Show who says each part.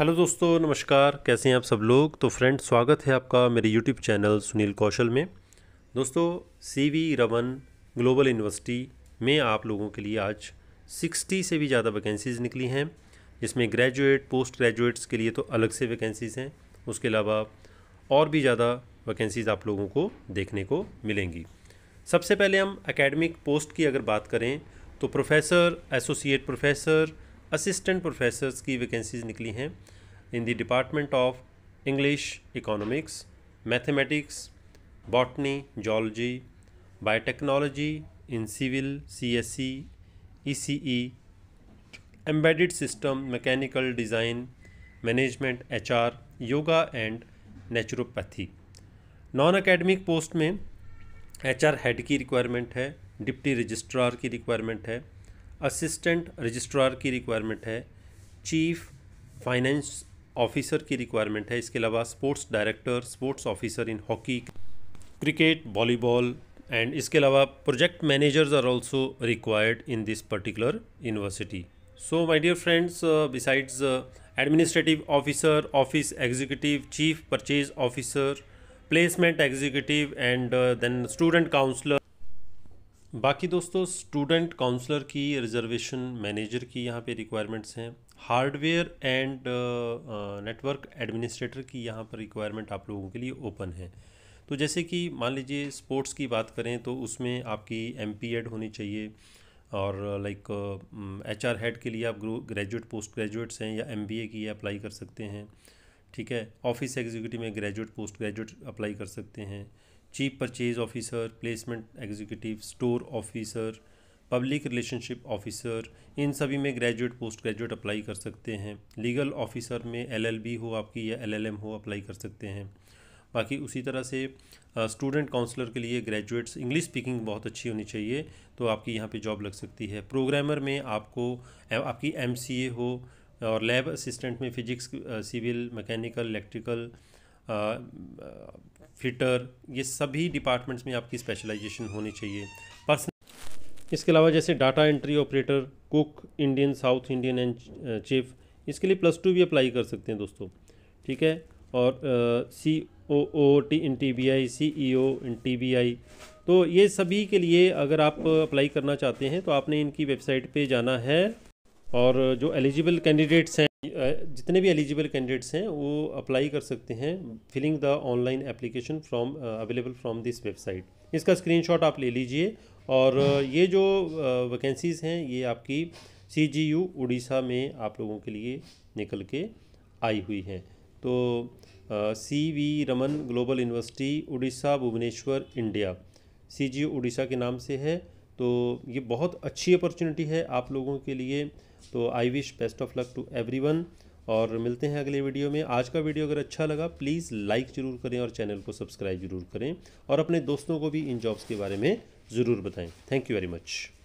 Speaker 1: hello दोस्तों नमस्कार कैसे हैं आप सब लोग तो फ्रेंड स्वागत है आपका मेरे यूट्यूब चैनल सुनील कौशल में दोस्तों C V Raman global university में आप लोगों के लिए आज 60 से भी ज़्यादा वैकेंसीज़ निकली हैं जिसमें ग्रेजुएट पोस्ट ग्रेजुएट्स के लिए तो अलग से वैकेंसीज़ हैं उसके अलावा और भी ज़्यादा वैकेंसीज़ आप लोगों को देखने को मिलेंगी सबसे पहले हम एकेडमिक पोस्ट की अगर बात करें तो professor associate professor assistant professors की वैकेंसीज निकली हैं in the department of English economics mathematics botany zoology biotechnology in civil C S C E C E embedded system mechanical design management H R yoga and naturopathy non academic post में H R head की requirement है deputy registrar की requirement है assistant registrar की requirement है chief finance officer की requirement है इसके अलावा sports director sports officer in hockey cricket volleyball and इसके अलावा project managers are also required in this particular university so my dear friends besides administrative officer office executive chief purchase officer placement executive and then student counsellor बाकी दोस्तों student counsellor की reservation manager की यहाँ पे requirements हैं hardware and network administrator की यहाँ पर रिक्वायरमेंट आप लोगों के लिए ओपन है तो जैसे कि मान लीजिए स्पोर्ट्स की बात करें तो उसमें आपकी एम एड होनी चाहिए और लाइक एच आर हेड के लिए आप ग्रेजुएट पोस्ट ग्रेजुएट्स हैं या एम बी ए की अप्लाई कर सकते हैं ठीक है ऑफिस एग्जीक्यूटिव में ग्रेजुएट पोस्ट ग्रेजुएट अप्लाई कर सकते हैं chief purchase officer placement executive store officer public relationship officer इन सभी में ग्रेजुएट पोस्ट ग्रेजुएट अप्लाई कर सकते हैं लीगल ऑफिसर में एलएलबी हो आपकी या एलएलएम हो अप्लाई कर सकते हैं बाकी उसी तरह से स्टूडेंट काउंसलर के लिए ग्रेजुएट्स इंग्लिश स्पीकिंग बहुत अच्छी होनी चाहिए तो आपकी यहाँ पे जॉब लग सकती है प्रोग्रामर में आपको आपकी एम हो और लैब असिस्टेंट में physics civil mechanical electrical fitter ये सभी डिपार्टमेंट्स में आपकी स्पेशलाइजेशन होनी चाहिए पर्सन इसके अलावा जैसे data entry operator cook Indian south Indian and chief इसके लिए प्लस टू भी अप्लाई कर सकते हैं दोस्तों ठीक है और C O O T in T B I C E O in T B I तो ये सभी के लिए अगर आप अप्लाई करना चाहते हैं तो आपने इनकी वेबसाइट पे जाना है और जो एलिजिबल कैंडिडेट्स हैं जितने भी एलिजिबल कैंडिडेट्स हैं वो अप्लाई कर सकते हैं filling the online application from available from this website इसका स्क्रीनशॉट आप ले लीजिए और ये जो वैकेंसीज़ हैं ये आपकी सी जी यू उड़ीसा में आप लोगों के लिए निकल के आई हुई हैं तो C V Raman global university Odisha Bhubaneswar India C G Odisha के नाम से है तो ये बहुत अच्छी अपॉर्चुनिटी है आप लोगों के लिए तो I wish best of luck to every और मिलते हैं अगले वीडियो में आज का वीडियो अगर अच्छा लगा प्लीज़ लाइक ज़रूर करें और चैनल को सब्सक्राइब ज़रूर करें और अपने दोस्तों को भी इन जॉब्स के बारे में ज़रूर बताएं थैंक यू वेरी मच